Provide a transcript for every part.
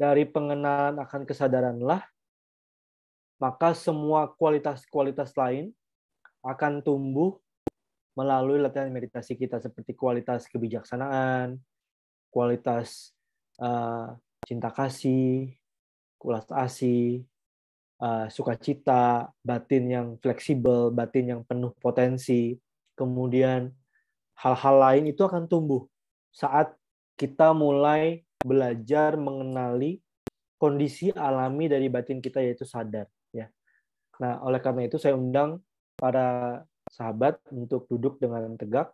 dari pengenalan akan kesadaranlah maka semua kualitas-kualitas lain akan tumbuh melalui latihan meditasi kita seperti kualitas kebijaksanaan, kualitas uh, cinta kasih, kualitas asih, uh, sukacita, batin yang fleksibel, batin yang penuh potensi, kemudian hal-hal lain itu akan tumbuh saat kita mulai belajar mengenali kondisi alami dari batin kita yaitu sadar ya. Nah, oleh karena itu saya undang para sahabat untuk duduk dengan tegak.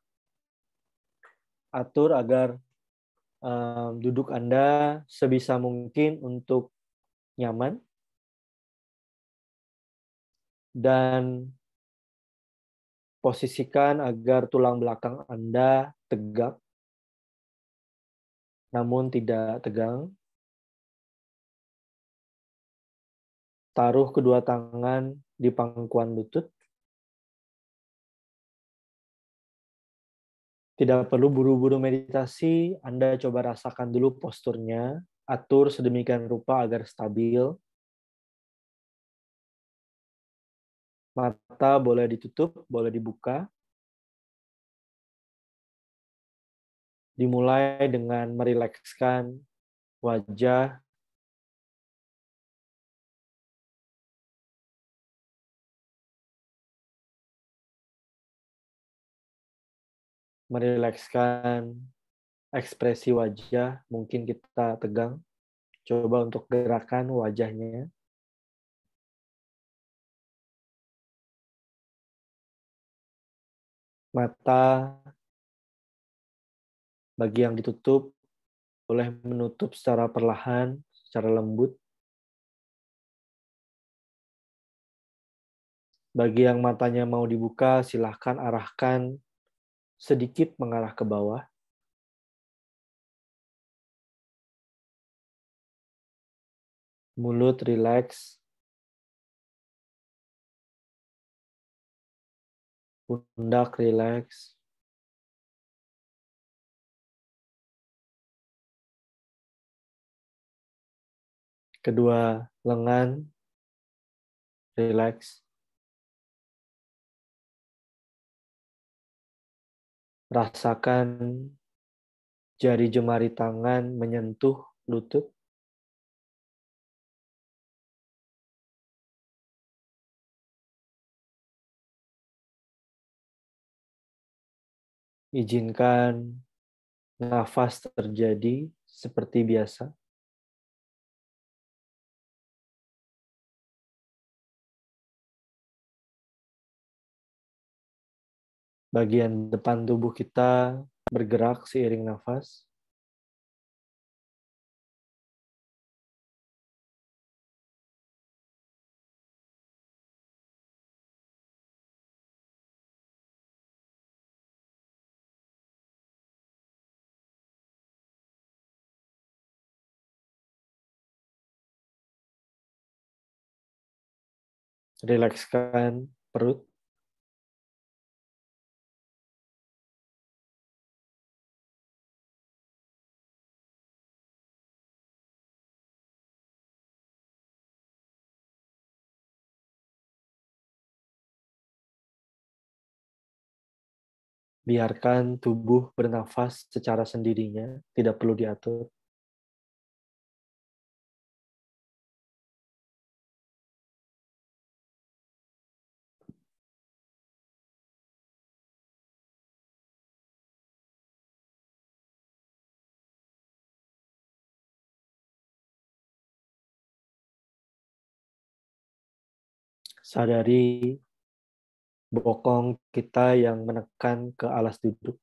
Atur agar um, duduk Anda sebisa mungkin untuk nyaman. Dan posisikan agar tulang belakang Anda tegak namun tidak tegang. Taruh kedua tangan di pangkuan lutut. Tidak perlu buru-buru meditasi, Anda coba rasakan dulu posturnya, atur sedemikian rupa agar stabil. Mata boleh ditutup, boleh dibuka. dimulai dengan merilekskan wajah merilekskan ekspresi wajah, mungkin kita tegang. Coba untuk gerakan wajahnya. Mata bagi yang ditutup, boleh menutup secara perlahan, secara lembut. Bagi yang matanya mau dibuka, silahkan arahkan sedikit mengarah ke bawah. Mulut relax. Pundak relax. kedua lengan relax rasakan jari jemari tangan menyentuh lutut izinkan nafas terjadi seperti biasa. bagian depan tubuh kita bergerak seiring nafas. relakskan perut. biarkan tubuh bernafas secara sendirinya, tidak perlu diatur. Sadari bokong kita yang menekan ke alas duduk.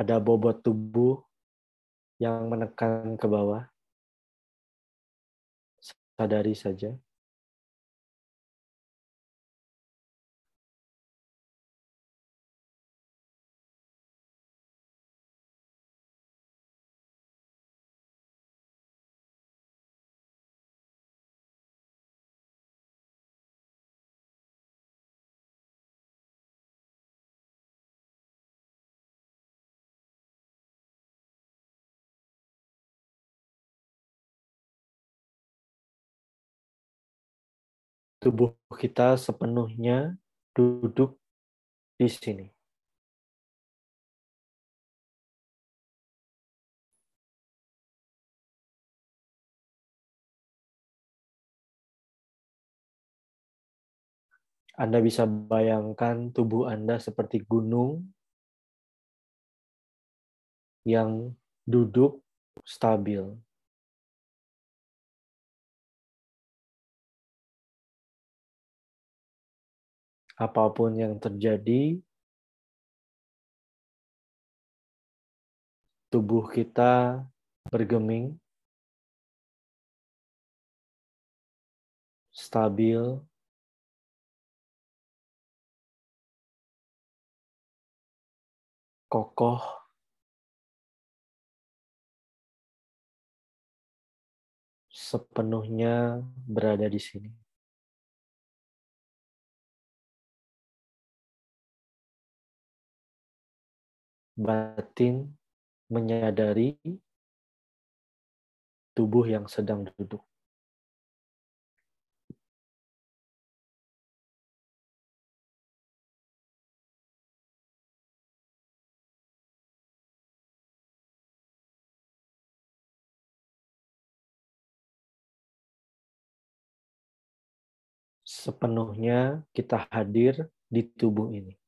Ada bobot tubuh yang menekan ke bawah. Sadari saja. tubuh kita sepenuhnya duduk di sini. Anda bisa bayangkan tubuh Anda seperti gunung yang duduk stabil. apapun yang terjadi, tubuh kita bergeming, stabil, kokoh, sepenuhnya berada di sini. batin menyadari tubuh yang sedang duduk. Sepenuhnya kita hadir di tubuh ini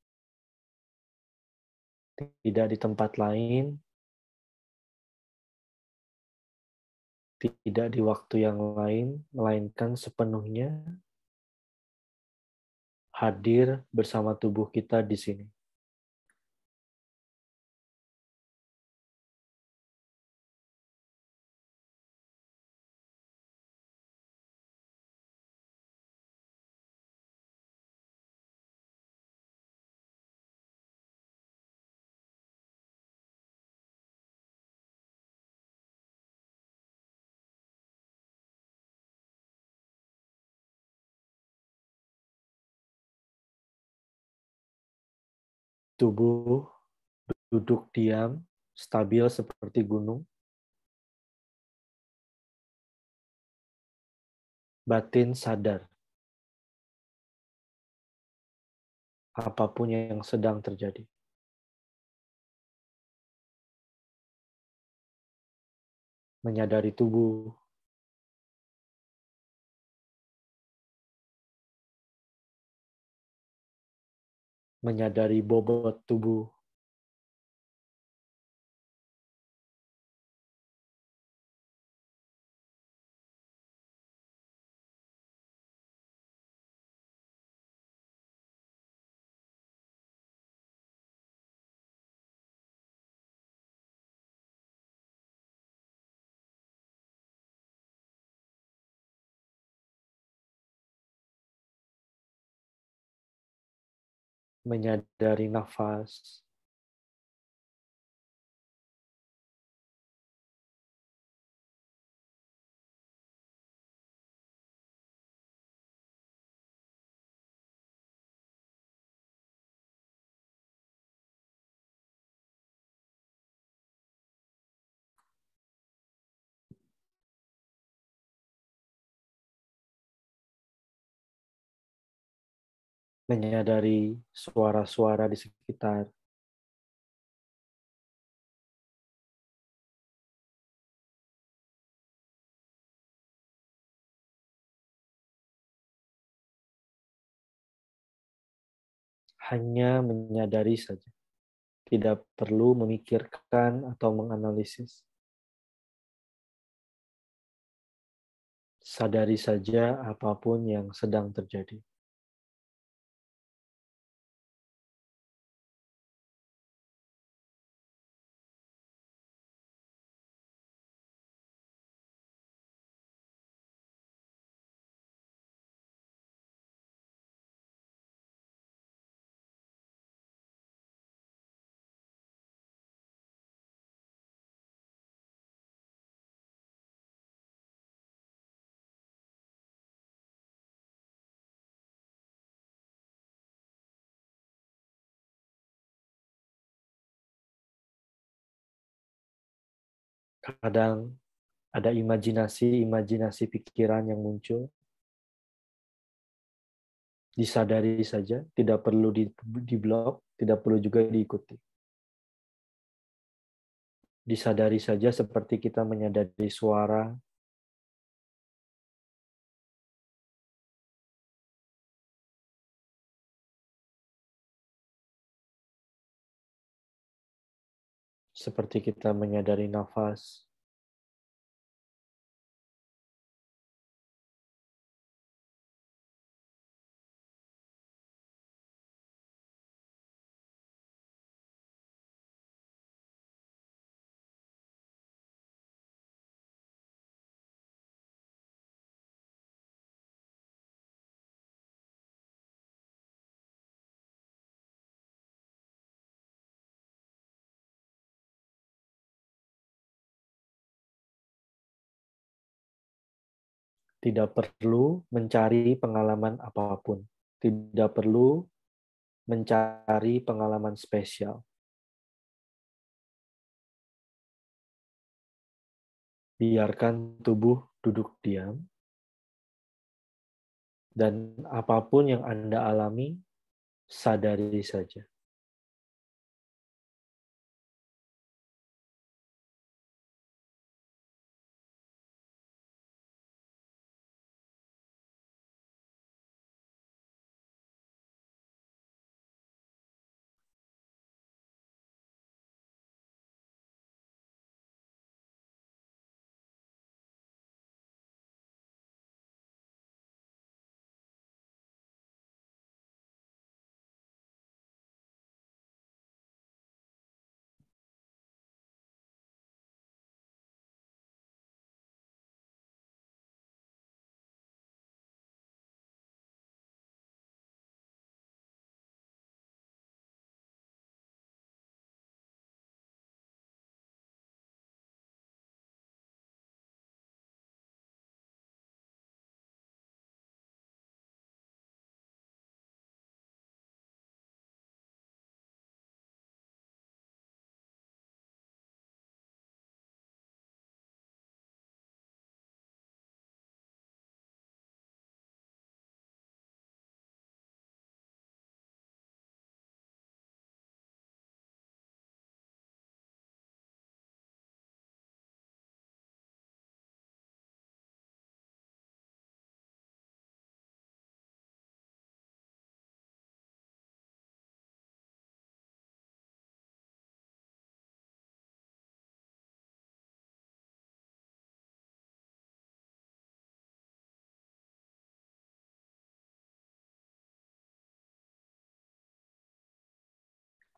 tidak di tempat lain, tidak di waktu yang lain, melainkan sepenuhnya hadir bersama tubuh kita di sini. tubuh duduk diam, stabil seperti gunung. Batin sadar. Apapun yang sedang terjadi. Menyadari tubuh, menyadari bobot tubuh menyadari nafas, menyadari suara-suara di sekitar, hanya menyadari saja. Tidak perlu memikirkan atau menganalisis. Sadari saja apapun yang sedang terjadi. kadang ada imajinasi-imajinasi pikiran yang muncul. Disadari saja, tidak perlu di blok tidak perlu juga diikuti. Disadari saja seperti kita menyadari suara seperti kita menyadari nafas, tidak perlu mencari pengalaman apapun, tidak perlu mencari pengalaman spesial. Biarkan tubuh duduk diam, dan apapun yang Anda alami, sadari saja.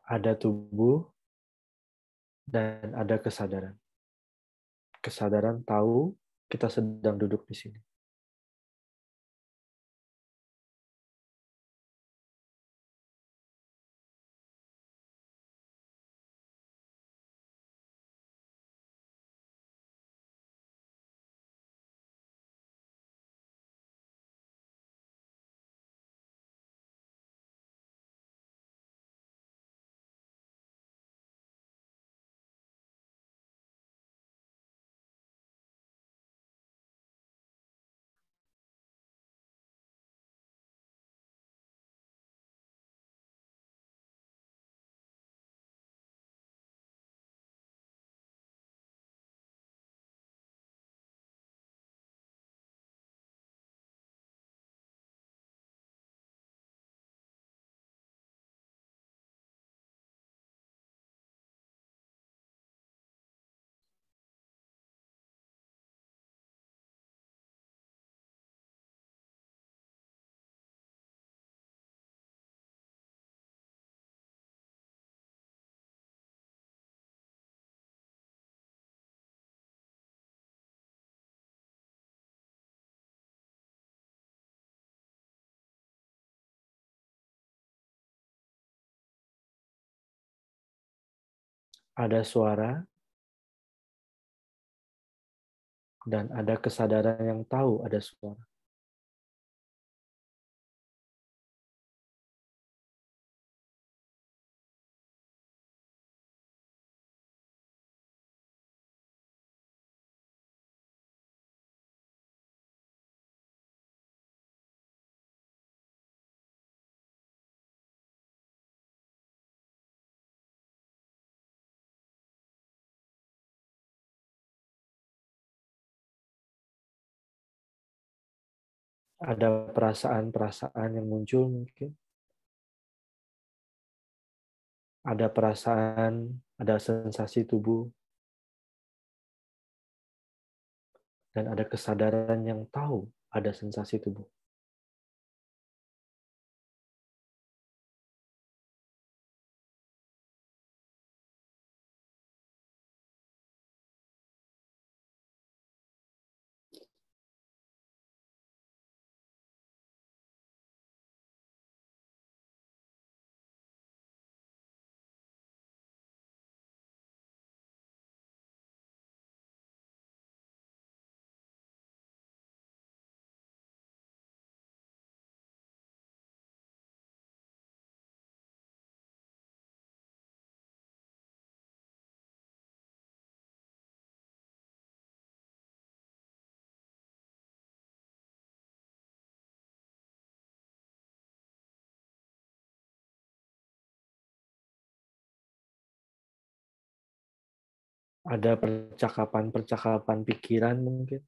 ada tubuh dan ada kesadaran. Kesadaran tahu kita sedang duduk di sini. ada suara dan ada kesadaran yang tahu ada suara. ada perasaan-perasaan yang muncul mungkin ada perasaan, ada sensasi tubuh, dan ada kesadaran yang tahu ada sensasi tubuh. ada percakapan-percakapan pikiran mungkin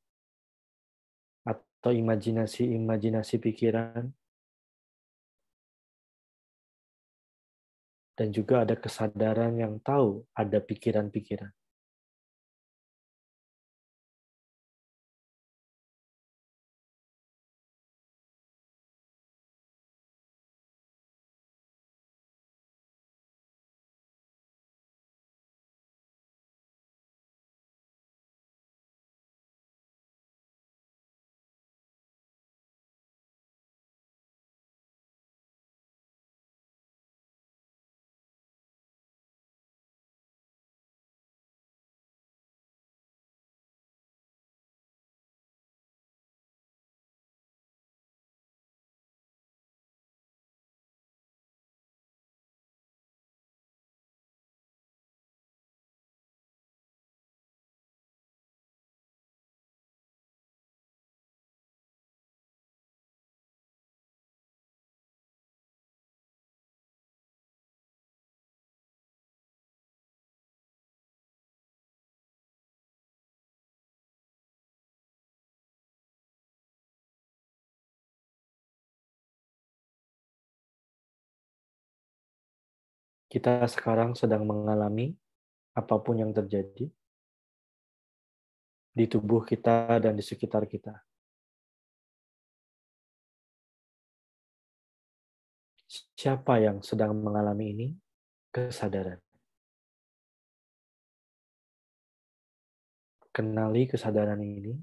atau imajinasi-imajinasi pikiran dan juga ada kesadaran yang tahu ada pikiran-pikiran kita sekarang sedang mengalami, apapun yang terjadi di tubuh kita dan di sekitar kita. Siapa yang sedang mengalami ini? Kesadaran. Kenali kesadaran ini,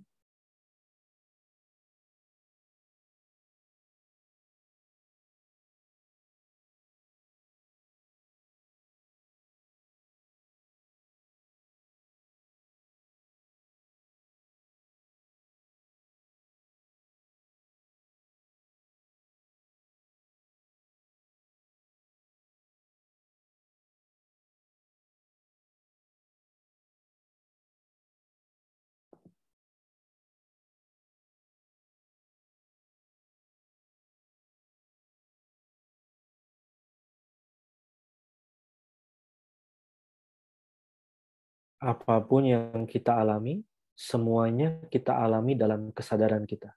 apapun yang kita alami, semuanya kita alami dalam kesadaran kita.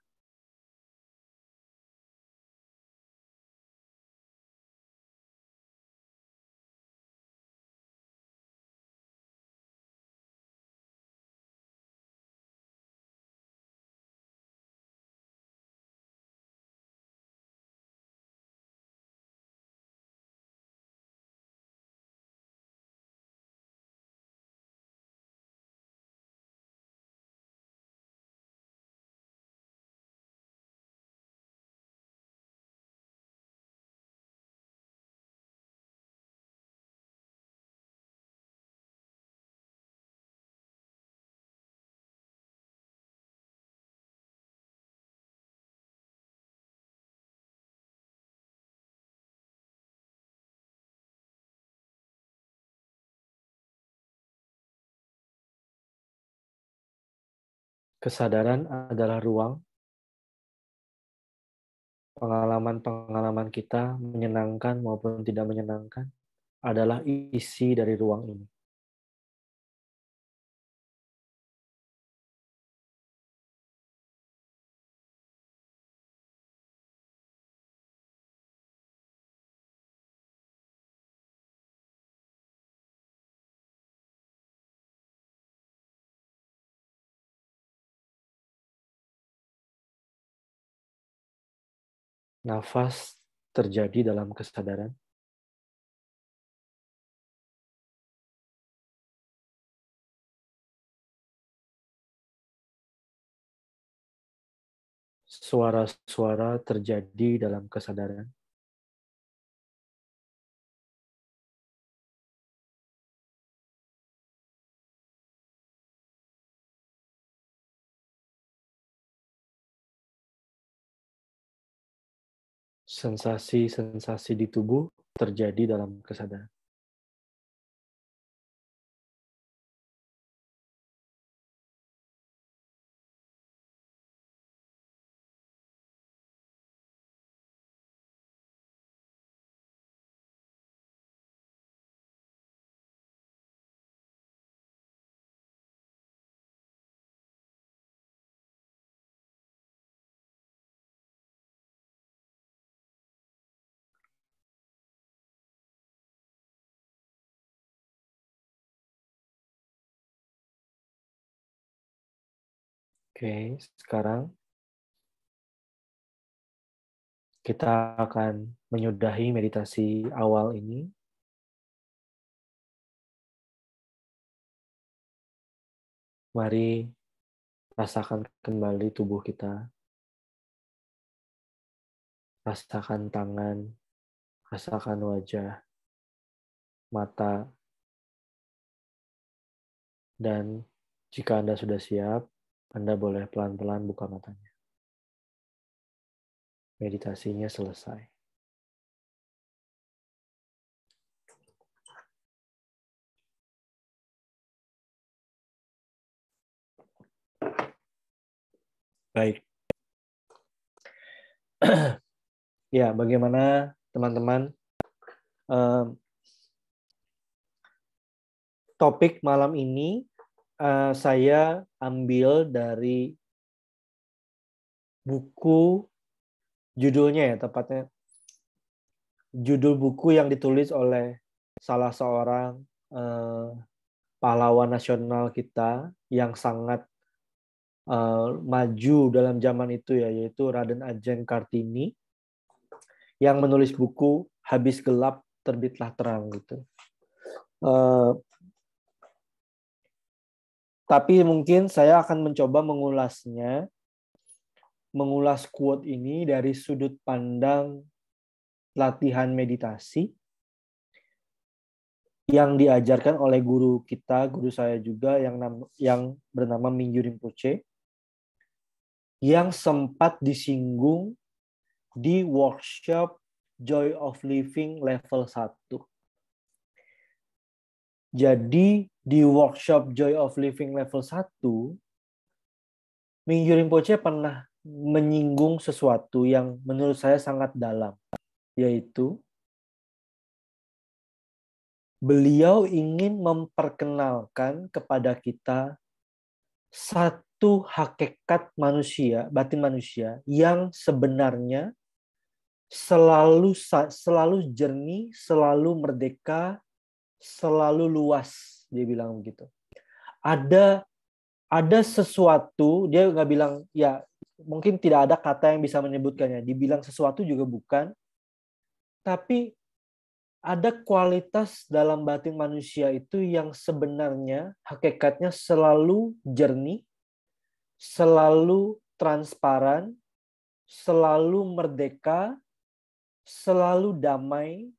kesadaran adalah ruang. Pengalaman-pengalaman kita, menyenangkan maupun tidak menyenangkan, adalah isi dari ruang ini. nafas terjadi dalam kesadaran? Suara-suara terjadi dalam kesadaran. sensasi-sensasi di tubuh terjadi dalam kesadaran. Oke, sekarang kita akan menyudahi meditasi awal ini. Mari rasakan kembali tubuh kita. Rasakan tangan, rasakan wajah, mata, dan jika Anda sudah siap, anda boleh pelan-pelan buka matanya. Meditasinya selesai. Baik. ya, bagaimana teman-teman? topik malam ini uh, saya ambil dari buku judulnya ya tepatnya judul buku yang ditulis oleh salah seorang uh, pahlawan nasional kita yang sangat uh, maju dalam zaman itu ya yaitu Raden Ajeng Kartini yang menulis buku Habis Gelap Terbitlah Terang gitu. Uh, tapi mungkin saya akan mencoba mengulasnya, mengulas quote ini dari sudut pandang latihan meditasi yang diajarkan oleh guru kita, guru saya juga yang yang bernama Minggu Rinpoche yang sempat disinggung di workshop Joy of Living level 1 jadi di workshop Joy of Living level 1, Mingyu Rinpoche pernah menyinggung sesuatu yang menurut saya sangat dalam, yaitu beliau ingin memperkenalkan kepada kita satu hakikat manusia, batin manusia yang sebenarnya selalu selalu jernih, selalu merdeka, selalu luas dia bilang begitu ada ada sesuatu dia nggak bilang ya mungkin tidak ada kata yang bisa menyebutkannya dibilang sesuatu juga bukan tapi ada kualitas dalam batin manusia itu yang sebenarnya hakikatnya selalu jernih selalu transparan selalu merdeka selalu damai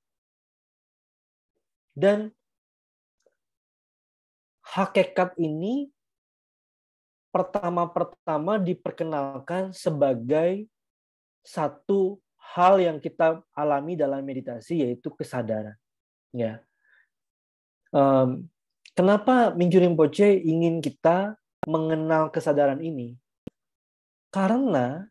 dan hakikat ini pertama-pertama diperkenalkan sebagai satu hal yang kita alami dalam meditasi yaitu kesadaran. Ya. Um, kenapa Minju Rinpoche ingin kita mengenal kesadaran ini? Karena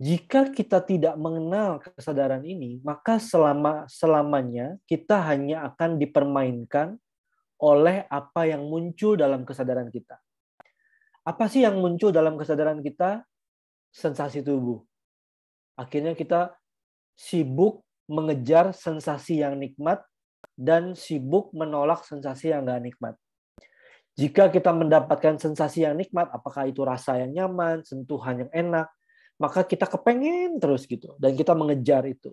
jika kita tidak mengenal kesadaran ini, maka selama selamanya kita hanya akan dipermainkan oleh apa yang muncul dalam kesadaran kita. Apa sih yang muncul dalam kesadaran kita? Sensasi tubuh. Akhirnya kita sibuk mengejar sensasi yang nikmat dan sibuk menolak sensasi yang nggak nikmat. Jika kita mendapatkan sensasi yang nikmat, apakah itu rasa yang nyaman, sentuhan yang enak, maka kita kepengen terus gitu dan kita mengejar itu.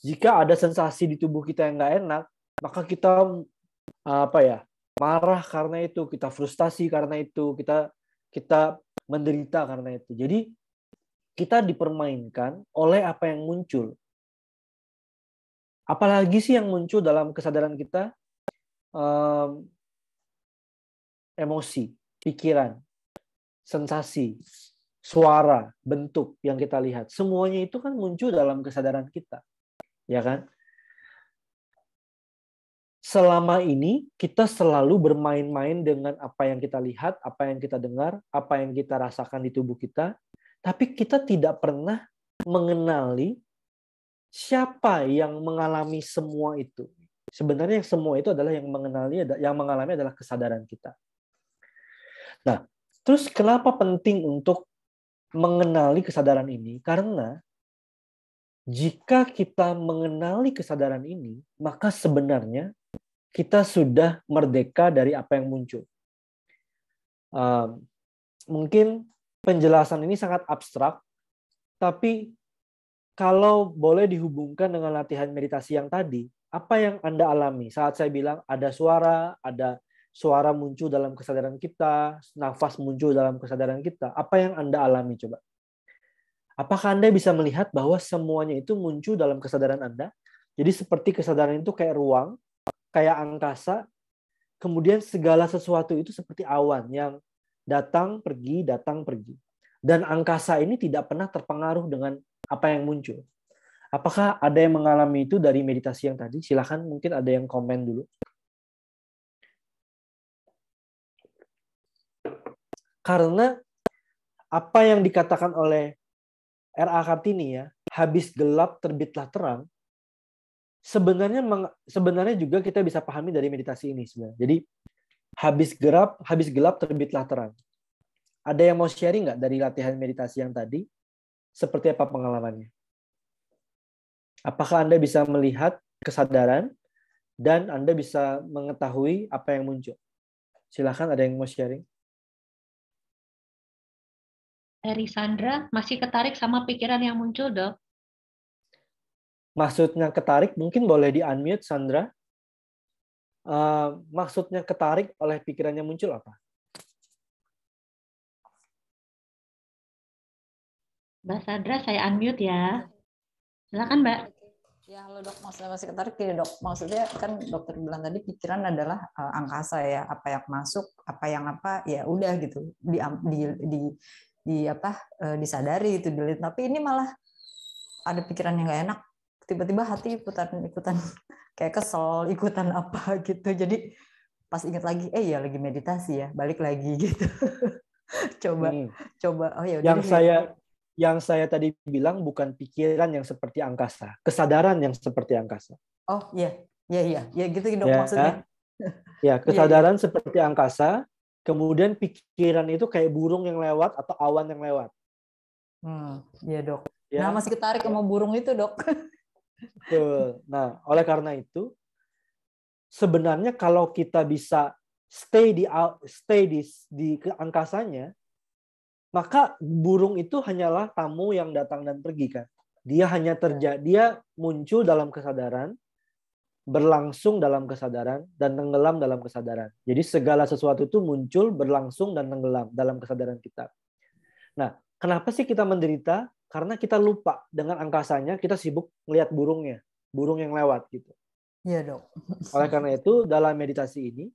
Jika ada sensasi di tubuh kita yang nggak enak, maka kita apa ya marah karena itu, kita frustasi karena itu, kita kita menderita karena itu. Jadi kita dipermainkan oleh apa yang muncul. Apalagi sih yang muncul dalam kesadaran kita um, emosi, pikiran, sensasi, suara, bentuk yang kita lihat. Semuanya itu kan muncul dalam kesadaran kita. Ya kan? Selama ini kita selalu bermain-main dengan apa yang kita lihat, apa yang kita dengar, apa yang kita rasakan di tubuh kita, tapi kita tidak pernah mengenali siapa yang mengalami semua itu. Sebenarnya yang semua itu adalah yang mengenali yang mengalami adalah kesadaran kita. Nah, terus kenapa penting untuk mengenali kesadaran ini karena jika kita mengenali kesadaran ini, maka sebenarnya kita sudah merdeka dari apa yang muncul. Uh, mungkin penjelasan ini sangat abstrak, tapi kalau boleh dihubungkan dengan latihan meditasi yang tadi, apa yang Anda alami saat saya bilang ada suara, ada suara muncul dalam kesadaran kita, nafas muncul dalam kesadaran kita, apa yang Anda alami coba? Apakah Anda bisa melihat bahwa semuanya itu muncul dalam kesadaran Anda? Jadi seperti kesadaran itu kayak ruang, kayak angkasa, kemudian segala sesuatu itu seperti awan yang datang pergi, datang pergi. Dan angkasa ini tidak pernah terpengaruh dengan apa yang muncul. Apakah ada yang mengalami itu dari meditasi yang tadi? Silahkan mungkin ada yang komen dulu. karena apa yang dikatakan oleh R.A. Kartini ya, habis gelap terbitlah terang. Sebenarnya sebenarnya juga kita bisa pahami dari meditasi ini sebenarnya. Jadi habis gelap habis gelap terbitlah terang. Ada yang mau sharing nggak dari latihan meditasi yang tadi? Seperti apa pengalamannya? Apakah Anda bisa melihat kesadaran dan Anda bisa mengetahui apa yang muncul? Silahkan ada yang mau sharing. Erisandra Sandra masih ketarik sama pikiran yang muncul, Dok? Maksudnya ketarik mungkin boleh di-unmute, Sandra. Uh, maksudnya ketarik oleh pikirannya muncul apa? Mbak Sandra, saya unmute ya. Silakan, Mbak. Ya, halo dok, maksudnya masih ketarik ya dok. Maksudnya kan dokter bilang tadi pikiran adalah uh, angkasa ya, apa yang masuk, apa yang apa, ya udah gitu di, di, di di apa eh, disadari itu delete tapi ini malah ada pikiran yang nggak enak tiba-tiba hati ikutan ikutan kayak kesel ikutan apa gitu jadi pas ingat lagi eh ya lagi meditasi ya balik lagi gitu coba hmm. coba oh ya yang saya yang saya tadi bilang bukan pikiran yang seperti angkasa kesadaran yang seperti angkasa oh iya iya iya ya gitu, gitu dong ya, maksudnya ya iya, iya. kesadaran ya, ya. seperti angkasa kemudian pikiran itu kayak burung yang lewat atau awan yang lewat. Hmm, ya dok. Ya. Nah masih ketarik sama burung itu dok. Betul. Nah oleh karena itu sebenarnya kalau kita bisa stay di stay di di angkasanya, maka burung itu hanyalah tamu yang datang dan pergi kan. Dia hanya terjadi, ya. dia muncul dalam kesadaran, berlangsung dalam kesadaran dan tenggelam dalam kesadaran. Jadi segala sesuatu itu muncul, berlangsung dan tenggelam dalam kesadaran kita. Nah, kenapa sih kita menderita? Karena kita lupa dengan angkasanya, kita sibuk melihat burungnya, burung yang lewat gitu. Iya dok. Oleh karena itu dalam meditasi ini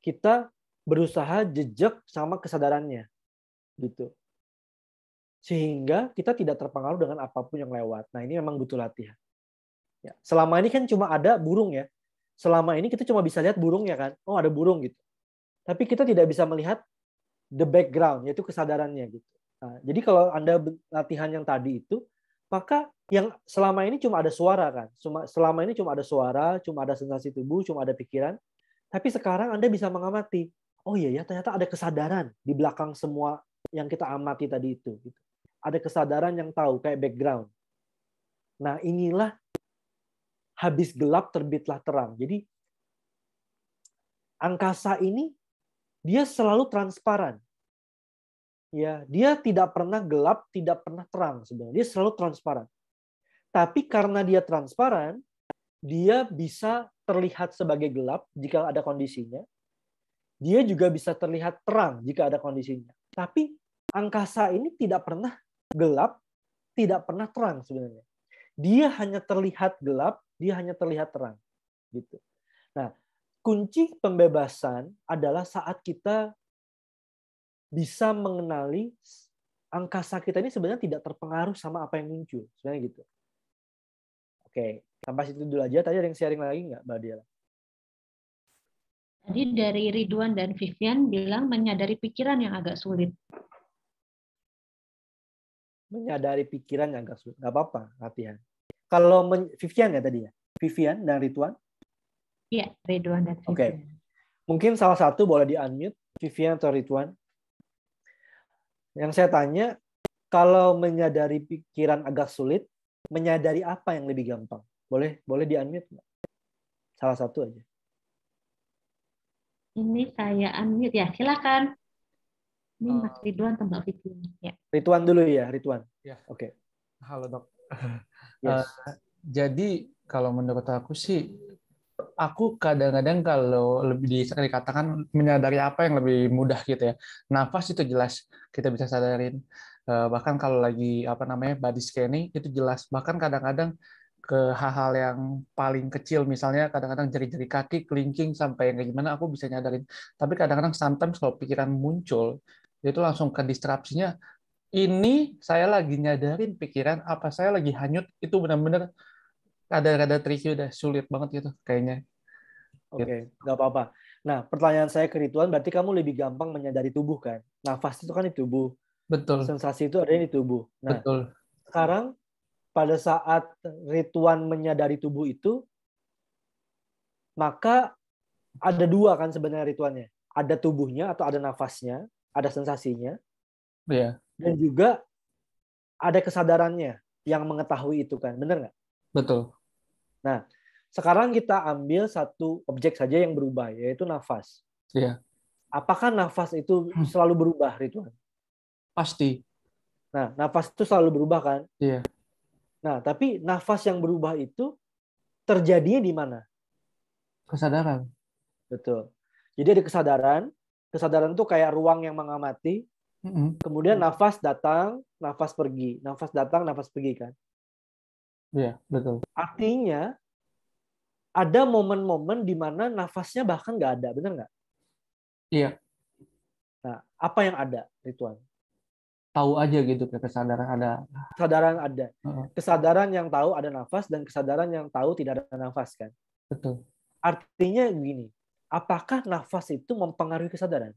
kita berusaha jejak sama kesadarannya gitu. Sehingga kita tidak terpengaruh dengan apapun yang lewat. Nah, ini memang butuh latihan. Ya, selama ini kan cuma ada burung ya. Selama ini kita cuma bisa lihat burung ya kan. Oh, ada burung gitu. Tapi kita tidak bisa melihat the background yaitu kesadarannya gitu. Nah, jadi kalau Anda latihan yang tadi itu, maka yang selama ini cuma ada suara kan. Cuma selama ini cuma ada suara, cuma ada sensasi tubuh, cuma ada pikiran. Tapi sekarang Anda bisa mengamati. Oh iya ya, ternyata ada kesadaran di belakang semua yang kita amati tadi itu. Gitu. Ada kesadaran yang tahu kayak background. Nah, inilah habis gelap terbitlah terang. Jadi angkasa ini dia selalu transparan. Ya, dia tidak pernah gelap, tidak pernah terang sebenarnya. Dia selalu transparan. Tapi karena dia transparan, dia bisa terlihat sebagai gelap jika ada kondisinya. Dia juga bisa terlihat terang jika ada kondisinya. Tapi angkasa ini tidak pernah gelap, tidak pernah terang sebenarnya. Dia hanya terlihat gelap dia hanya terlihat terang. Gitu. Nah, kunci pembebasan adalah saat kita bisa mengenali angkasa kita ini sebenarnya tidak terpengaruh sama apa yang muncul. Sebenarnya gitu. Oke, sampai situ dulu aja. Tadi ada yang sharing lagi nggak, Mbak Dila? Tadi dari Ridwan dan Vivian bilang menyadari pikiran yang agak sulit. Menyadari pikiran yang agak sulit. Nggak apa-apa, latihan. Kalau men, Vivian ya tadi ya? Vivian dan Ridwan? Iya, Ridwan dan Vivian. Oke. Okay. Mungkin salah satu boleh di-unmute, Vivian atau Ridwan. Yang saya tanya, kalau menyadari pikiran agak sulit, menyadari apa yang lebih gampang? Boleh boleh di-unmute Salah satu aja. Ini saya unmute ya, silakan. Ini Mas oh. Ridwan tembak pikiran Vivian. Ya. Ridwan dulu ya, Ridwan. Ya. Oke. Okay. Halo dok. Yes. Uh, jadi kalau menurut aku sih aku kadang-kadang kalau lebih dikatakan menyadari apa yang lebih mudah gitu ya. Nafas itu jelas kita bisa sadarin. Eh, bahkan kalau lagi apa namanya body scanning itu jelas. Bahkan kadang-kadang ke hal-hal yang paling kecil misalnya kadang-kadang jari-jari kaki kelingking sampai yang kayak gimana aku bisa nyadarin. Tapi kadang-kadang sometimes kalau pikiran muncul itu langsung ke distrapsinya ini saya lagi nyadarin pikiran apa saya lagi hanyut itu benar-benar ada rada tricky udah sulit banget gitu kayaknya. Oke, okay, gitu. nggak apa-apa. Nah, pertanyaan saya ke Rituan, berarti kamu lebih gampang menyadari tubuh kan? Nafas itu kan di tubuh. Betul. Sensasi itu ada di tubuh. Nah, Betul. Sekarang pada saat Rituan menyadari tubuh itu, maka ada dua kan sebenarnya Rituannya. Ada tubuhnya atau ada nafasnya, ada sensasinya. Iya dan juga ada kesadarannya yang mengetahui itu kan benar nggak betul nah sekarang kita ambil satu objek saja yang berubah yaitu nafas iya apakah nafas itu hmm. selalu berubah Ridwan pasti nah nafas itu selalu berubah kan iya nah tapi nafas yang berubah itu terjadinya di mana kesadaran betul jadi ada kesadaran kesadaran itu kayak ruang yang mengamati Mm-hmm. Kemudian nafas datang, nafas pergi, nafas datang, nafas pergi kan. Iya, yeah, betul. Artinya ada momen-momen di mana nafasnya bahkan nggak ada, benar nggak? Iya. Yeah. Nah, apa yang ada, Rituan? Tahu aja gitu, kesadaran ada. Kesadaran ada. Uh-huh. Kesadaran yang tahu ada nafas dan kesadaran yang tahu tidak ada nafas kan. Betul. Artinya gini, apakah nafas itu mempengaruhi kesadaran?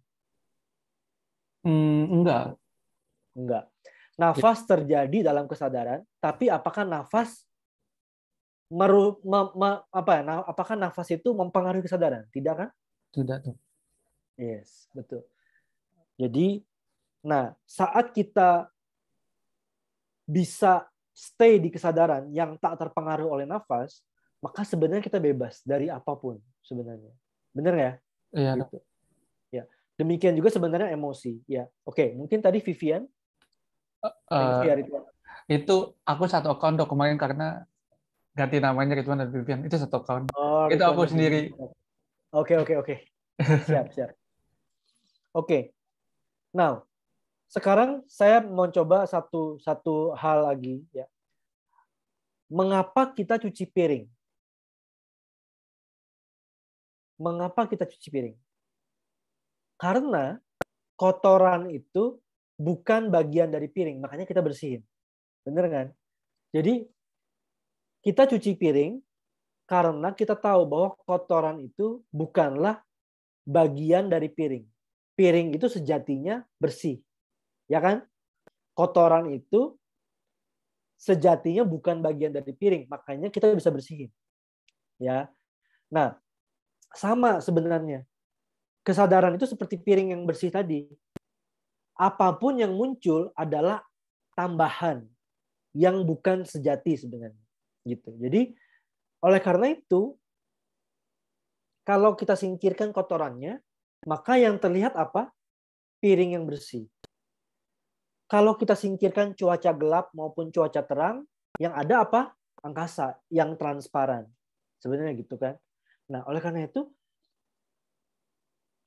Hmm, enggak. Enggak. Nafas ya. terjadi dalam kesadaran, tapi apakah nafas meru ma, ma, apa ya? Apakah nafas itu mempengaruhi kesadaran? Tidak kan? Tidak tuh. Yes, betul. Jadi, nah saat kita bisa stay di kesadaran yang tak terpengaruh oleh nafas, maka sebenarnya kita bebas dari apapun sebenarnya. benar ya? Iya. Gitu. Demikian juga sebenarnya emosi. Ya, oke. Okay. Mungkin tadi Vivian. Uh, itu aku satu account dok kemarin karena ganti namanya Ridwan dan Vivian itu satu account. Oh, itu aku sendiri. Oke oke oke. Siap siap. Oke. Okay. Now, sekarang saya mau coba satu satu hal lagi ya. Mengapa kita cuci piring? Mengapa kita cuci piring? Karena kotoran itu bukan bagian dari piring, makanya kita bersihin. Bener kan? Jadi kita cuci piring karena kita tahu bahwa kotoran itu bukanlah bagian dari piring. Piring itu sejatinya bersih. Ya kan? Kotoran itu sejatinya bukan bagian dari piring, makanya kita bisa bersihin. Ya. Nah, sama sebenarnya kesadaran itu seperti piring yang bersih tadi. Apapun yang muncul adalah tambahan yang bukan sejati sebenarnya. Gitu. Jadi oleh karena itu kalau kita singkirkan kotorannya, maka yang terlihat apa? Piring yang bersih. Kalau kita singkirkan cuaca gelap maupun cuaca terang, yang ada apa? Angkasa yang transparan. Sebenarnya gitu kan. Nah, oleh karena itu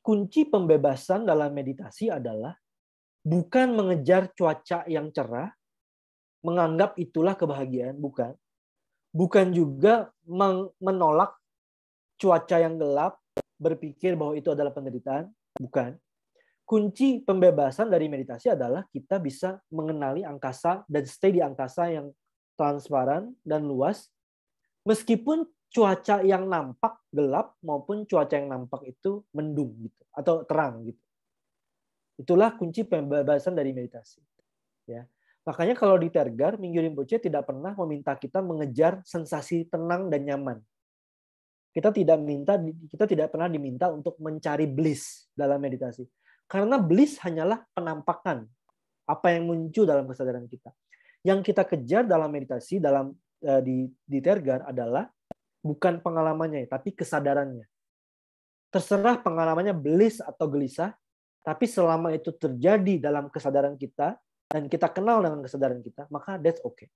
kunci pembebasan dalam meditasi adalah bukan mengejar cuaca yang cerah, menganggap itulah kebahagiaan, bukan. Bukan juga menolak cuaca yang gelap, berpikir bahwa itu adalah penderitaan, bukan. Kunci pembebasan dari meditasi adalah kita bisa mengenali angkasa dan stay di angkasa yang transparan dan luas, meskipun cuaca yang nampak gelap maupun cuaca yang nampak itu mendung gitu atau terang gitu. Itulah kunci pembebasan dari meditasi. Ya. Makanya kalau di Tergar, Minggu Rinpoche tidak pernah meminta kita mengejar sensasi tenang dan nyaman. Kita tidak minta kita tidak pernah diminta untuk mencari bliss dalam meditasi. Karena bliss hanyalah penampakan apa yang muncul dalam kesadaran kita. Yang kita kejar dalam meditasi dalam eh, di, di Tergar adalah bukan pengalamannya, tapi kesadarannya. Terserah pengalamannya belis atau gelisah, tapi selama itu terjadi dalam kesadaran kita dan kita kenal dengan kesadaran kita, maka that's okay.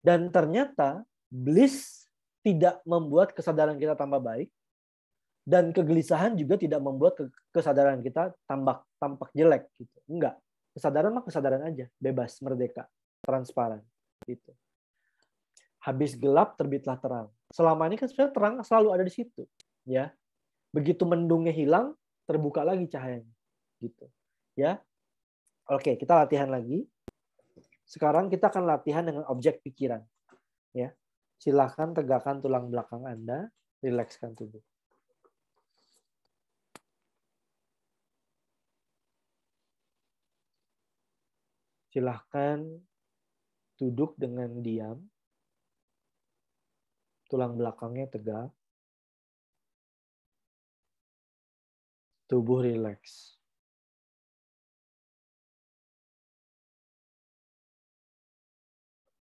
Dan ternyata belis tidak membuat kesadaran kita tambah baik dan kegelisahan juga tidak membuat kesadaran kita tambah tampak jelek gitu. Enggak. Kesadaran mah kesadaran aja, bebas, merdeka, transparan gitu. Habis gelap terbitlah terang selama ini kan sebenarnya terang selalu ada di situ ya begitu mendungnya hilang terbuka lagi cahayanya gitu ya oke kita latihan lagi sekarang kita akan latihan dengan objek pikiran ya silahkan tegakkan tulang belakang anda rilekskan tubuh silahkan duduk dengan diam tulang belakangnya tegak, tubuh rileks.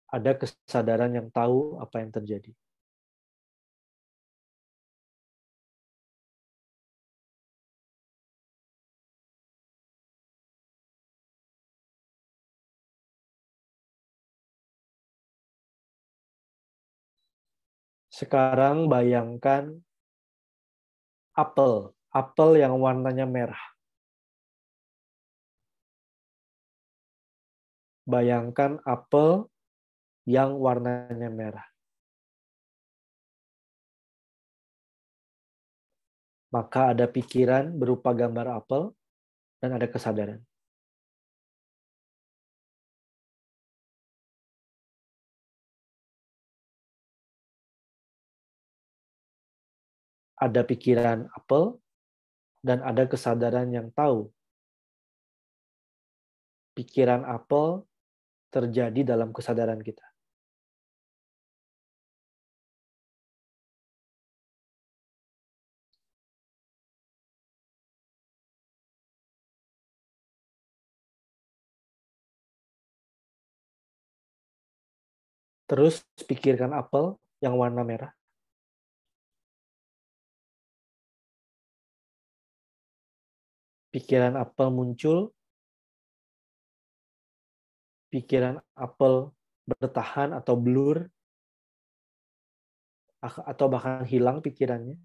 Ada kesadaran yang tahu apa yang terjadi. Sekarang bayangkan apel, apel yang warnanya merah. Bayangkan apel yang warnanya merah. Maka ada pikiran berupa gambar apel dan ada kesadaran. ada pikiran apel dan ada kesadaran yang tahu. Pikiran apel terjadi dalam kesadaran kita. Terus pikirkan apel yang warna merah. pikiran apel muncul, pikiran apel bertahan atau blur, atau bahkan hilang pikirannya.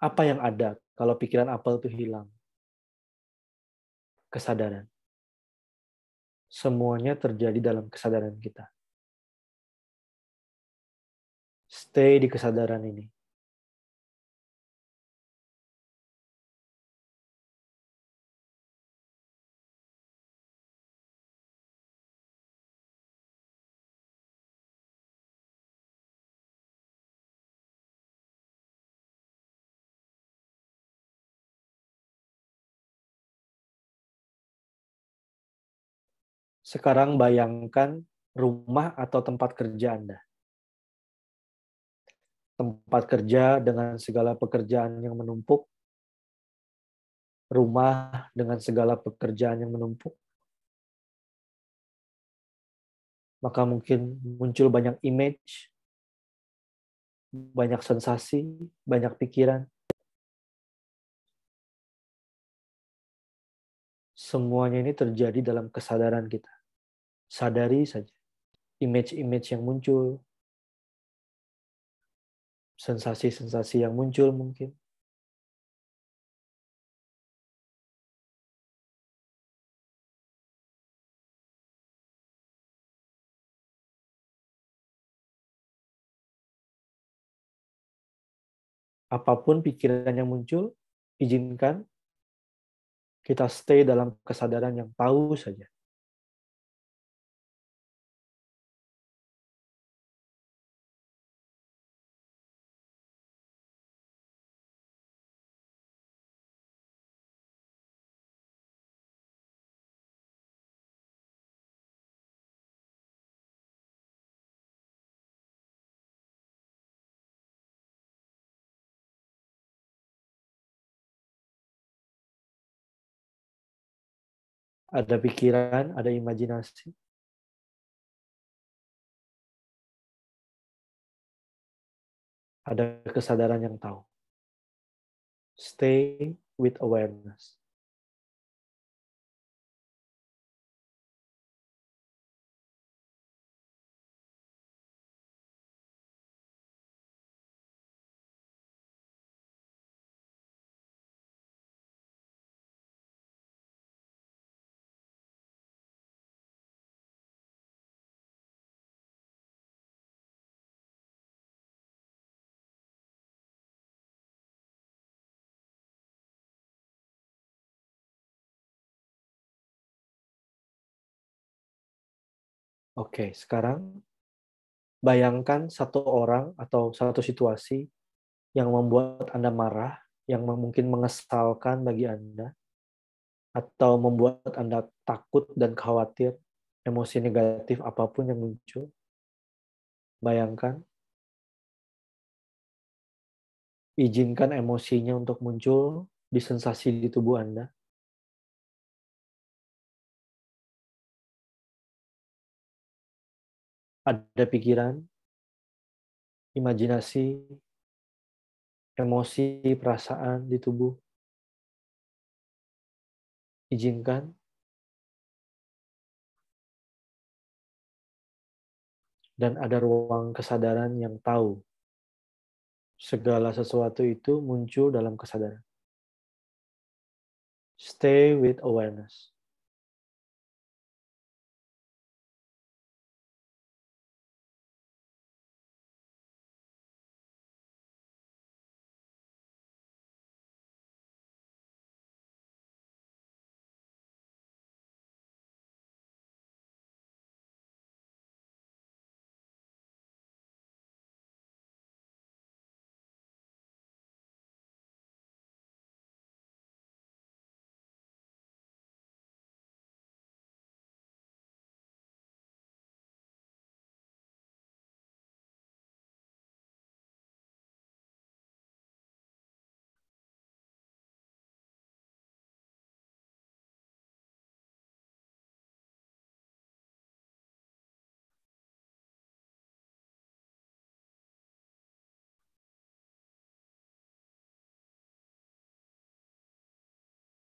Apa yang ada kalau pikiran apel itu hilang? Kesadaran. Semuanya terjadi dalam kesadaran kita. Stay di kesadaran ini. Sekarang bayangkan rumah atau tempat kerja Anda. Tempat kerja dengan segala pekerjaan yang menumpuk, rumah dengan segala pekerjaan yang menumpuk, maka mungkin muncul banyak image, banyak sensasi, banyak pikiran. Semuanya ini terjadi dalam kesadaran kita sadari saja image-image yang muncul, sensasi-sensasi yang muncul mungkin. Apapun pikiran yang muncul, izinkan kita stay dalam kesadaran yang tahu saja. ada pikiran, ada imajinasi. Ada kesadaran yang tahu. Stay with awareness. Oke, sekarang bayangkan satu orang atau satu situasi yang membuat Anda marah, yang mungkin mengesalkan bagi Anda, atau membuat Anda takut dan khawatir, emosi negatif apapun yang muncul. Bayangkan, izinkan emosinya untuk muncul di sensasi di tubuh Anda. ada pikiran, imajinasi, emosi, perasaan di tubuh. Izinkan dan ada ruang kesadaran yang tahu segala sesuatu itu muncul dalam kesadaran. Stay with awareness.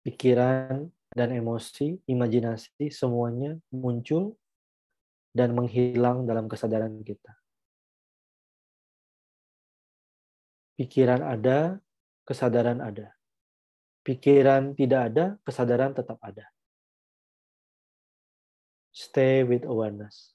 pikiran dan emosi, imajinasi semuanya muncul dan menghilang dalam kesadaran kita. Pikiran ada, kesadaran ada. Pikiran tidak ada, kesadaran tetap ada. Stay with awareness.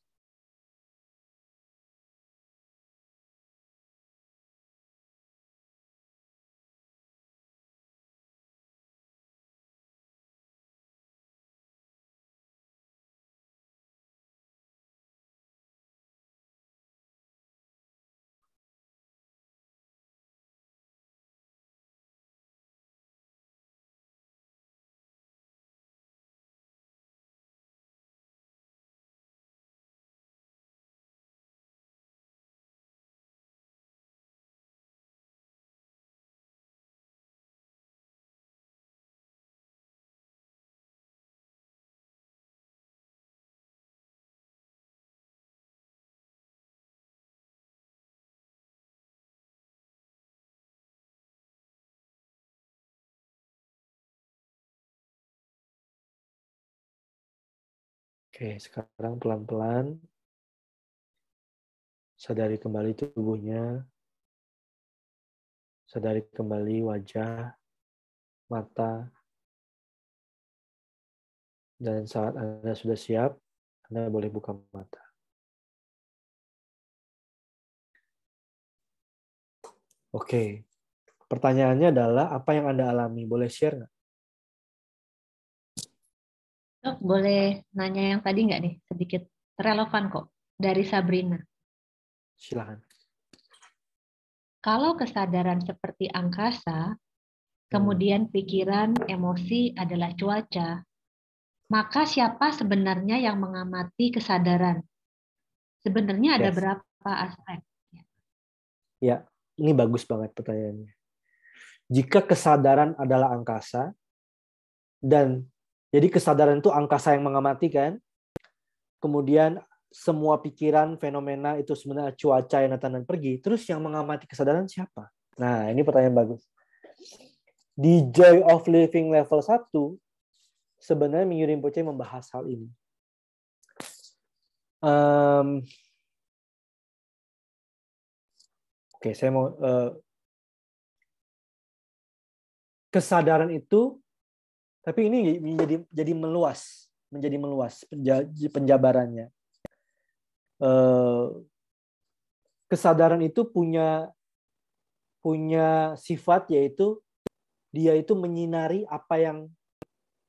Oke, sekarang pelan-pelan sadari kembali tubuhnya, sadari kembali wajah, mata, dan saat Anda sudah siap, Anda boleh buka mata. Oke, pertanyaannya adalah apa yang Anda alami? Boleh share nggak? Dok, boleh nanya yang tadi nggak nih? Sedikit relevan kok, dari Sabrina. Silahkan. Kalau kesadaran seperti angkasa, kemudian hmm. pikiran, emosi adalah cuaca, maka siapa sebenarnya yang mengamati kesadaran? Sebenarnya ada yes. berapa aspek? Ya, ini bagus banget pertanyaannya. Jika kesadaran adalah angkasa, dan jadi kesadaran itu angkasa yang mengamati kan. Kemudian semua pikiran, fenomena itu sebenarnya cuaca yang datang dan pergi. Terus yang mengamati kesadaran siapa? Nah, ini pertanyaan bagus. Di Joy of Living level 1, sebenarnya Mingyu Rinpoche membahas hal ini. Um, Oke, okay, saya mau uh, kesadaran itu tapi ini menjadi jadi meluas, menjadi meluas penjabarannya. Eh, kesadaran itu punya punya sifat yaitu dia itu menyinari apa yang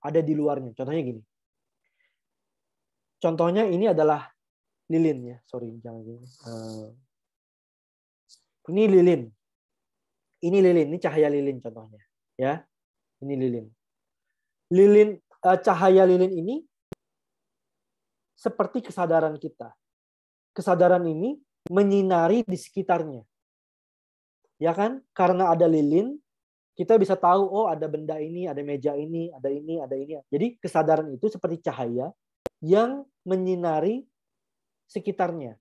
ada di luarnya. Contohnya gini. Contohnya ini adalah lilin ya, sorry jangan gini. Eh, ini lilin, ini lilin, ini cahaya lilin contohnya, ya. Ini lilin lilin eh, cahaya lilin ini seperti kesadaran kita. Kesadaran ini menyinari di sekitarnya. Ya kan? Karena ada lilin, kita bisa tahu oh ada benda ini, ada meja ini, ada ini, ada ini. Jadi kesadaran itu seperti cahaya yang menyinari sekitarnya.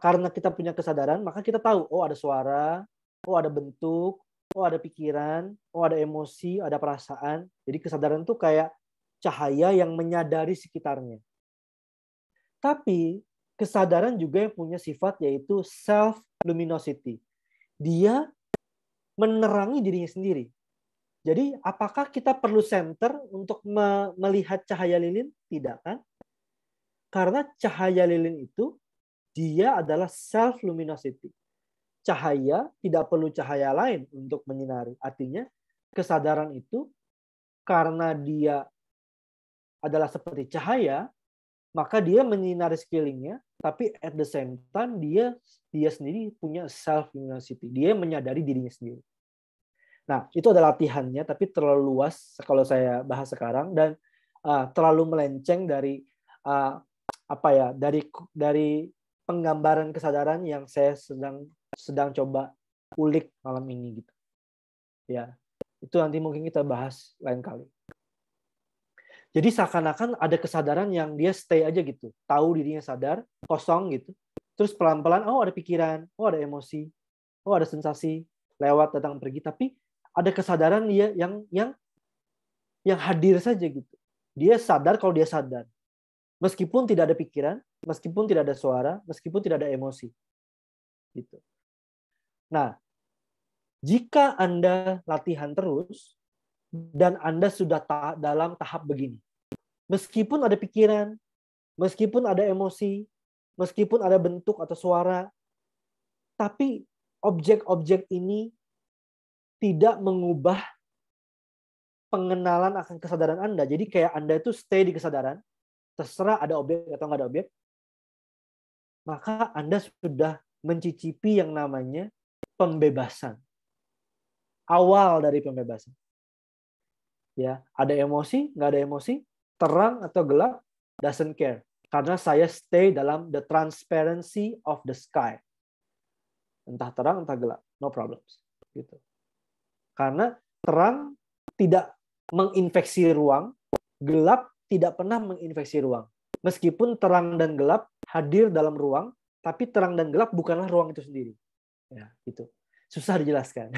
Karena kita punya kesadaran, maka kita tahu oh ada suara, oh ada bentuk, oh ada pikiran, oh ada emosi, ada perasaan. Jadi kesadaran itu kayak cahaya yang menyadari sekitarnya. Tapi kesadaran juga yang punya sifat yaitu self luminosity. Dia menerangi dirinya sendiri. Jadi apakah kita perlu center untuk me melihat cahaya lilin? Tidak kan? Karena cahaya lilin itu dia adalah self luminosity cahaya, tidak perlu cahaya lain untuk menyinari. Artinya kesadaran itu karena dia adalah seperti cahaya, maka dia menyinari sekelilingnya, tapi at the same time dia dia sendiri punya self luminosity. Dia menyadari dirinya sendiri. Nah, itu adalah latihannya, tapi terlalu luas kalau saya bahas sekarang dan uh, terlalu melenceng dari uh, apa ya dari dari penggambaran kesadaran yang saya sedang sedang coba ulik malam ini gitu. Ya, itu nanti mungkin kita bahas lain kali. Jadi seakan-akan ada kesadaran yang dia stay aja gitu, tahu dirinya sadar, kosong gitu. Terus pelan-pelan, oh ada pikiran, oh ada emosi, oh ada sensasi lewat datang pergi, tapi ada kesadaran dia yang yang yang hadir saja gitu. Dia sadar kalau dia sadar. Meskipun tidak ada pikiran, meskipun tidak ada suara, meskipun tidak ada emosi. Gitu. Nah, jika Anda latihan terus dan Anda sudah ta dalam tahap begini, meskipun ada pikiran, meskipun ada emosi, meskipun ada bentuk atau suara, tapi objek-objek ini tidak mengubah pengenalan akan kesadaran Anda. Jadi kayak Anda itu stay di kesadaran, terserah ada objek atau nggak ada objek, maka Anda sudah mencicipi yang namanya pembebasan. Awal dari pembebasan. Ya, ada emosi, nggak ada emosi, terang atau gelap, doesn't care. Karena saya stay dalam the transparency of the sky. Entah terang, entah gelap, no problems. Gitu. Karena terang tidak menginfeksi ruang, gelap tidak pernah menginfeksi ruang. Meskipun terang dan gelap hadir dalam ruang, tapi terang dan gelap bukanlah ruang itu sendiri ya gitu susah dijelaskan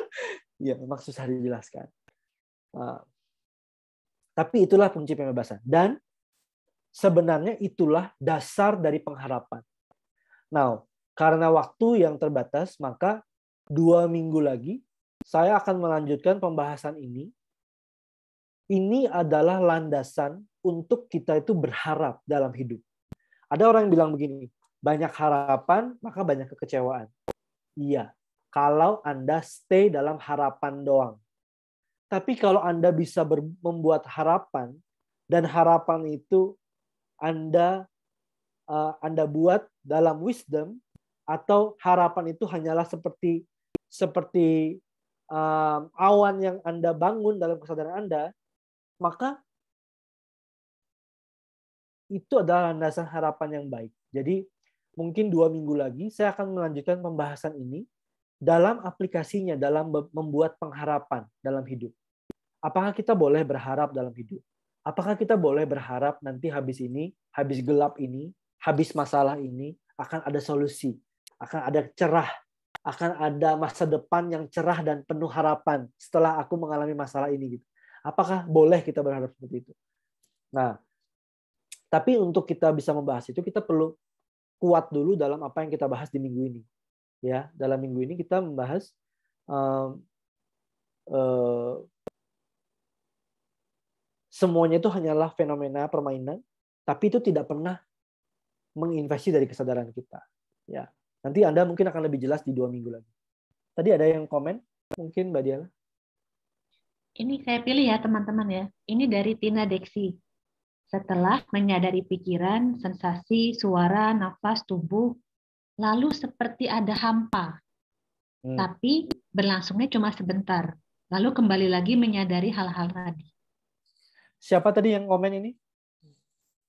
ya memang susah dijelaskan uh, tapi itulah kunci pembebasan dan sebenarnya itulah dasar dari pengharapan now karena waktu yang terbatas maka dua minggu lagi saya akan melanjutkan pembahasan ini ini adalah landasan untuk kita itu berharap dalam hidup ada orang yang bilang begini banyak harapan maka banyak kekecewaan Iya, kalau Anda stay dalam harapan doang. Tapi kalau Anda bisa membuat harapan dan harapan itu Anda uh, Anda buat dalam wisdom atau harapan itu hanyalah seperti seperti um, awan yang Anda bangun dalam kesadaran Anda, maka itu adalah landasan harapan yang baik. Jadi mungkin dua minggu lagi saya akan melanjutkan pembahasan ini dalam aplikasinya, dalam membuat pengharapan dalam hidup. Apakah kita boleh berharap dalam hidup? Apakah kita boleh berharap nanti habis ini, habis gelap ini, habis masalah ini, akan ada solusi, akan ada cerah, akan ada masa depan yang cerah dan penuh harapan setelah aku mengalami masalah ini gitu. Apakah boleh kita berharap seperti itu? Nah, tapi untuk kita bisa membahas itu kita perlu kuat dulu dalam apa yang kita bahas di minggu ini. Ya, dalam minggu ini kita membahas uh, uh, semuanya itu hanyalah fenomena permainan, tapi itu tidak pernah menginvasi dari kesadaran kita. Ya, nanti Anda mungkin akan lebih jelas di dua minggu lagi. Tadi ada yang komen, mungkin Mbak Diana? Ini saya pilih ya teman-teman ya. Ini dari Tina Deksi. Setelah menyadari pikiran, sensasi, suara, nafas, tubuh, lalu seperti ada hampa. Hmm. Tapi berlangsungnya cuma sebentar. Lalu kembali lagi menyadari hal-hal tadi. Siapa tadi yang komen ini?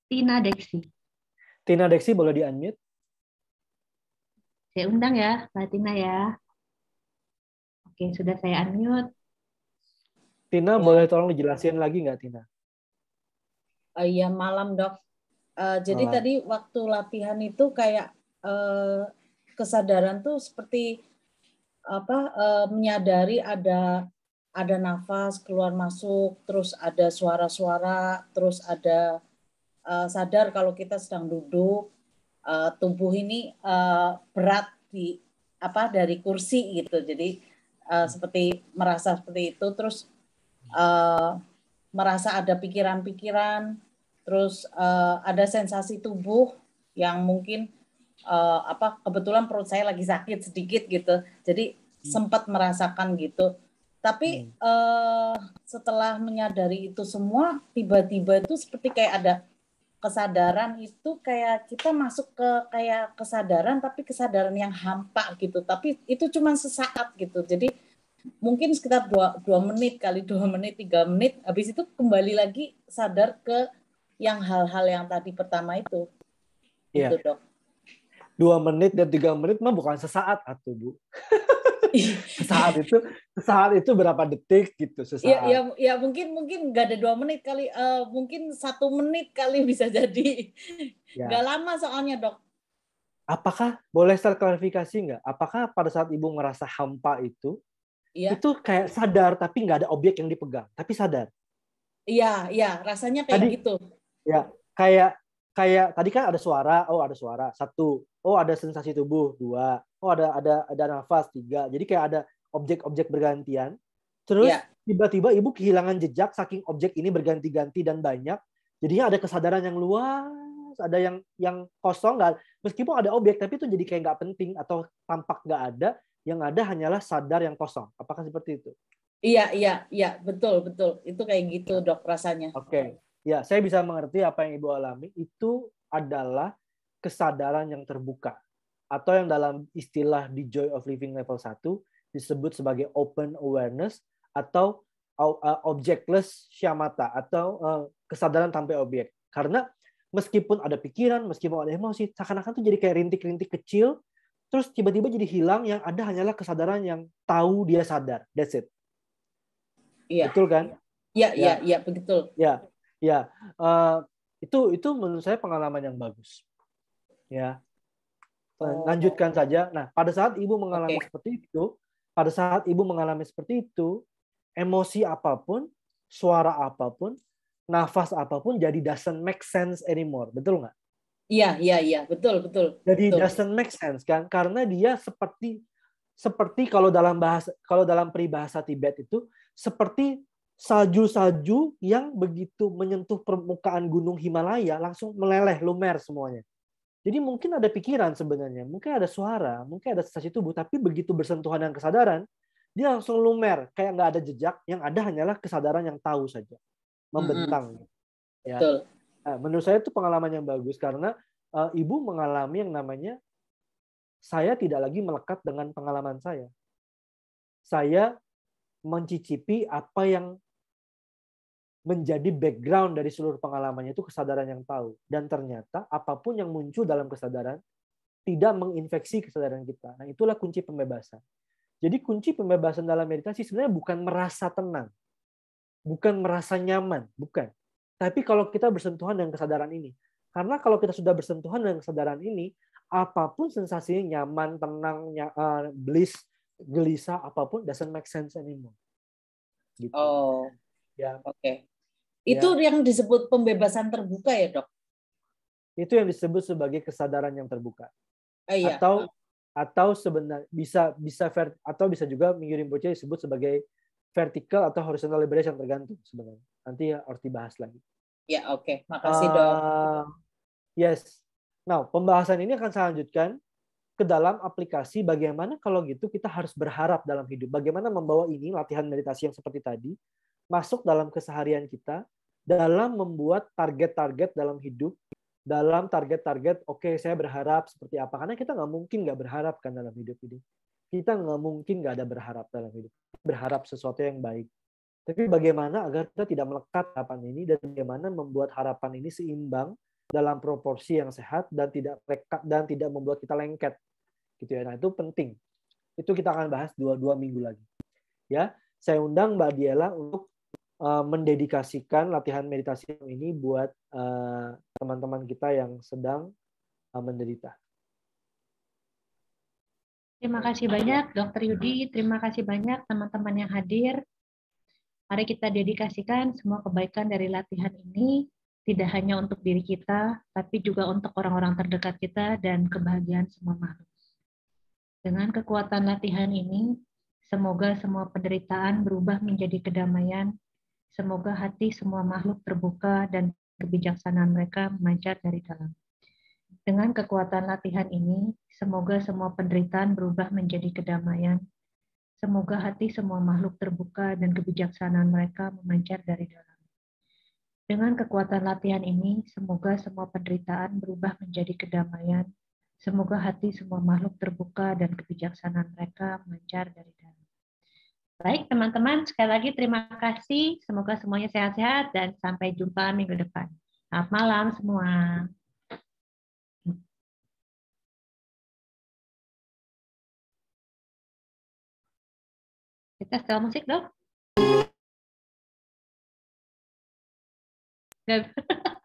Tina Dexi Tina Dexi boleh di-unmute? Saya undang ya, Mbak Tina ya. Oke, sudah saya unmute. Tina, iya. boleh tolong dijelasin lagi nggak, Tina? Uh, iya malam dok. Uh, jadi malam. tadi waktu latihan itu kayak uh, kesadaran tuh seperti apa uh, menyadari ada ada nafas keluar masuk, terus ada suara-suara, terus ada uh, sadar kalau kita sedang duduk, uh, tubuh ini uh, berat di apa dari kursi gitu, jadi uh, seperti merasa seperti itu, terus uh, merasa ada pikiran-pikiran, terus uh, ada sensasi tubuh yang mungkin uh, apa kebetulan perut saya lagi sakit sedikit gitu jadi hmm. sempat merasakan gitu tapi hmm. uh, setelah menyadari itu semua tiba-tiba itu seperti kayak ada kesadaran itu kayak kita masuk ke kayak kesadaran tapi kesadaran yang hampa gitu tapi itu cuma sesaat gitu jadi mungkin sekitar dua, dua menit kali dua menit tiga menit habis itu kembali lagi sadar ke yang hal-hal yang tadi pertama itu. Iya. Gitu, dok. Dua menit dan tiga menit mah bukan sesaat atau bu. sesaat itu sesaat itu berapa detik gitu sesaat. Ya, ya, ya mungkin mungkin nggak ada dua menit kali, uh, mungkin satu menit kali bisa jadi. Ya. Gak lama soalnya dok. Apakah boleh saya klarifikasi nggak? Apakah pada saat ibu ngerasa hampa itu, ya. itu kayak sadar tapi nggak ada objek yang dipegang, tapi sadar? Iya, iya, rasanya kayak tadi, gitu ya kayak kayak tadi kan ada suara oh ada suara satu oh ada sensasi tubuh dua oh ada ada ada nafas tiga jadi kayak ada objek-objek bergantian terus yeah. tiba-tiba ibu kehilangan jejak saking objek ini berganti-ganti dan banyak jadinya ada kesadaran yang luas ada yang yang kosong nggak meskipun ada objek tapi itu jadi kayak nggak penting atau tampak nggak ada yang ada hanyalah sadar yang kosong apakah seperti itu Iya, iya, iya, betul, betul. Itu kayak gitu, Dok, rasanya. Oke. Okay. Ya, saya bisa mengerti apa yang Ibu alami itu adalah kesadaran yang terbuka atau yang dalam istilah di Joy of Living level 1 disebut sebagai open awareness atau uh, uh, objectless syamata atau uh, kesadaran tanpa objek. Karena meskipun ada pikiran, meskipun ada emosi, seakan-akan tuh jadi kayak rintik-rintik kecil, terus tiba-tiba jadi hilang yang ada hanyalah kesadaran yang tahu dia sadar. That's it. Iya. Betul kan? Iya, iya, ya. iya, ya, betul. Ya ya uh, itu itu menurut saya pengalaman yang bagus ya eh, oh. lanjutkan saja nah pada saat ibu mengalami okay. seperti itu pada saat ibu mengalami seperti itu emosi apapun suara apapun nafas apapun jadi doesn't make sense anymore betul nggak iya iya iya betul betul jadi betul. doesn't make sense kan karena dia seperti seperti kalau dalam bahasa kalau dalam peribahasa Tibet itu seperti salju-salju yang begitu menyentuh permukaan gunung Himalaya langsung meleleh lumer semuanya. Jadi mungkin ada pikiran sebenarnya, mungkin ada suara, mungkin ada sensasi tubuh, tapi begitu bersentuhan dengan kesadaran, dia langsung lumer, kayak nggak ada jejak, yang ada hanyalah kesadaran yang tahu saja, membentang. Mm -hmm. ya. Betul. Nah, menurut saya itu pengalaman yang bagus karena uh, ibu mengalami yang namanya saya tidak lagi melekat dengan pengalaman saya. Saya mencicipi apa yang menjadi background dari seluruh pengalamannya itu kesadaran yang tahu. Dan ternyata apapun yang muncul dalam kesadaran tidak menginfeksi kesadaran kita. Nah, itulah kunci pembebasan. Jadi kunci pembebasan dalam meditasi sebenarnya bukan merasa tenang, bukan merasa nyaman, bukan. Tapi kalau kita bersentuhan dengan kesadaran ini. Karena kalau kita sudah bersentuhan dengan kesadaran ini, apapun sensasinya nyaman, tenang, ny uh, bliss, gelisah, apapun doesn't make sense anymore. Gitu. Oh. Ya. Oke. Okay. Itu ya. yang disebut pembebasan terbuka ya, Dok? Itu yang disebut sebagai kesadaran yang terbuka. Eh, iya. Atau atau sebenarnya bisa bisa vert atau bisa juga mengirim bocah disebut sebagai vertikal atau horizontal liberation tergantung sebenarnya. Nanti ya harus dibahas lagi. Ya, oke. Okay. Makasih, Dok. Ah, yes. Nah, pembahasan ini akan saya lanjutkan ke dalam aplikasi bagaimana kalau gitu kita harus berharap dalam hidup. Bagaimana membawa ini latihan meditasi yang seperti tadi masuk dalam keseharian kita dalam membuat target-target dalam hidup, dalam target-target, oke okay, saya berharap seperti apa. Karena kita nggak mungkin nggak berharap kan dalam hidup ini. Kita nggak mungkin nggak ada berharap dalam hidup. Berharap sesuatu yang baik. Tapi bagaimana agar kita tidak melekat harapan ini dan bagaimana membuat harapan ini seimbang dalam proporsi yang sehat dan tidak lekat dan tidak membuat kita lengket gitu ya. Nah itu penting. Itu kita akan bahas dua dua minggu lagi. Ya, saya undang Mbak Diela untuk Eh, mendedikasikan latihan meditasi ini buat eh, teman-teman uh, kita yang sedang uh, menderita. Terima kasih banyak Dokter Yudi, terima kasih banyak teman-teman yang hadir. Mari kita dedikasikan semua kebaikan dari latihan ini tidak hanya untuk diri kita, tapi juga untuk orang-orang terdekat kita dan kebahagiaan semua makhluk. Dengan kekuatan latihan ini, semoga semua penderitaan berubah menjadi kedamaian Semoga hati semua makhluk terbuka dan kebijaksanaan mereka memancar dari dalam. Dengan kekuatan latihan ini, semoga semua penderitaan berubah menjadi kedamaian. Semoga hati semua makhluk terbuka dan kebijaksanaan mereka memancar dari dalam. Dengan kekuatan latihan ini, semoga semua penderitaan berubah menjadi kedamaian. Semoga hati semua makhluk terbuka dan kebijaksanaan mereka memancar dari dalam. Baik, teman-teman, sekali lagi terima kasih. Semoga semuanya sehat-sehat dan sampai jumpa minggu depan. Selamat malam semua. Kita setel musik dong. Gak.